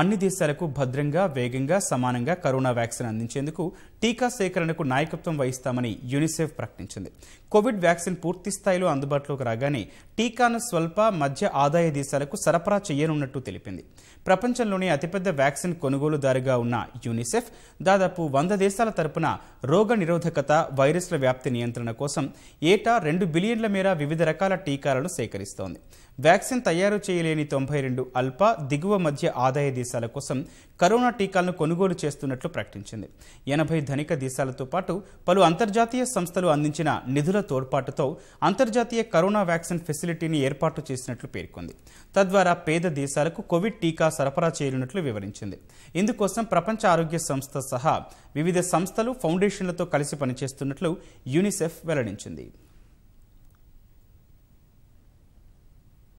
అన్ని దేశాలకు భద్రంగా వేగంగా సమానంగా కరోనా వ్యాక్సిన్ అందించేందుకు టీకా సేకరణకు నాయకత్వం వహిస్తామని యూనిసెఫ్ ప్రకటించింది కోవిడ్ వ్యాక్సిన్ పూర్తి స్థాయిలో అందుబాటులోకి రాగానే టీకాను స్వల్ప మధ్య ఆదాయ దేశాలకు సరఫరా చేయనున్నట్టు తెలిపింది ప్రపంచంలోనే అతిపెద్ద వ్యాక్సిన్ కొనుగోలుదారుగా ఉన్న యూనిసెఫ్ దాదాపు వంద దేశాల తరపున రోగ నిరోధకత వైరస్ల వ్యాప్తి నియంత్రణ కోసం ఏటా రెండు బిలియన్ల మేర వివిధ రకాల టీకాలను సేకరిస్తోంది వ్యాక్సిన్ తయారు చేయలేని తొంభై రెండు అల్ప దిగువ మధ్య ఆదాయ దేశాల కోసం కరోనా టీకాలను కొనుగోలు చేస్తున్నట్లు ప్రకటించింది ఎనభై ధనిక దేశాలతో పాటు పలు అంతర్జాతీయ సంస్థలు అందించిన నిధుల తోడ్పాటుతో అంతర్జాతీయ కరోనా వ్యాక్సిన్ ఫెసిలిటీని ఏర్పాటు చేసినట్లు పేర్కొంది తద్వారా పేద దేశాలకు కోవిడ్ టీకా సరఫరా చేయనున్నట్లు వివరించింది ఇందుకోసం ప్రపంచ ఆరోగ్య సంస్థ సహా వివిధ సంస్థలు ఫౌండేషన్లతో కలిసి పనిచేస్తున్నట్లు యూనిసెఫ్ వెల్లడించింది